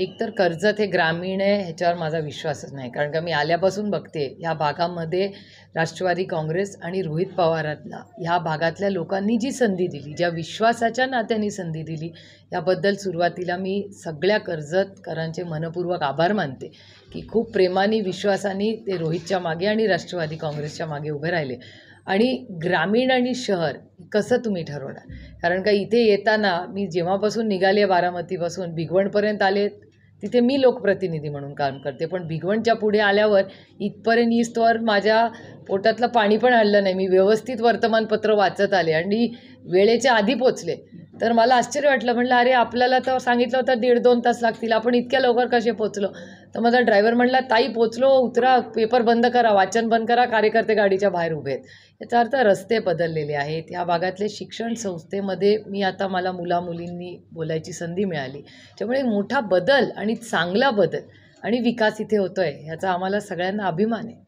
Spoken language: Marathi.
एकतर कर्जत हे ग्रामीण आहे ह्याच्यावर माझा विश्वासच नाही कारण का मी आल्यापासून बघते ह्या भागामध्ये राष्ट्रवादी काँग्रेस आणि रोहित पवारातला ह्या भागातल्या लोकांनी जी संधी दिली ज्या विश्वासाच्या नात्याने संधी दिली याबद्दल सुरुवातीला मी सगळ्या कर्जतकरांचे मनपूर्वक आभार मानते की खूप प्रेमाने विश्वासाने ते रोहितच्या मागे आणि राष्ट्रवादी काँग्रेसच्या मागे उभे राहिले आणि ग्रामीण आणि शहर कसं तुम्ही ठरवणार कारण का इथे येताना मी जेव्हापासून निघाले बारामतीपासून भिगवणपर्यंत आले तिथे मी लोकप्रतिनिधी म्हणून काम करते पण भिगवणच्या पुढे आल्यावर इथपर्यंत इस्तवर माझ्या पोटातलं पाणी पण आणलं नाही मी व्यवस्थित वर्तमानपत्र वाचत आले आणि वेळेच्या आधी पोचले तर मला आश्चर्य वाटलं म्हटलं अरे आपल्याला तर सांगितलं होतं दीड दोन तास लागतील आपण इतक्या लवकर कसे पोचलो तर माझा ड्रायव्हर म्हटला ताई पोचलो उतरा पेपर बंद करा वाचन बंद करा कार्यकर्ते गाडीच्या बाहेर उभे आहेत याचा अर्थ रस्ते बदललेले आहेत या भागातले शिक्षण संस्थेमध्ये मी आता मला मुला बोलायची संधी मिळाली त्यामुळे मोठा बदल आणि चांगला बदल आणि विकास इथे होतो आहे ह्याचा आम्हाला सगळ्यांना अभिमान आहे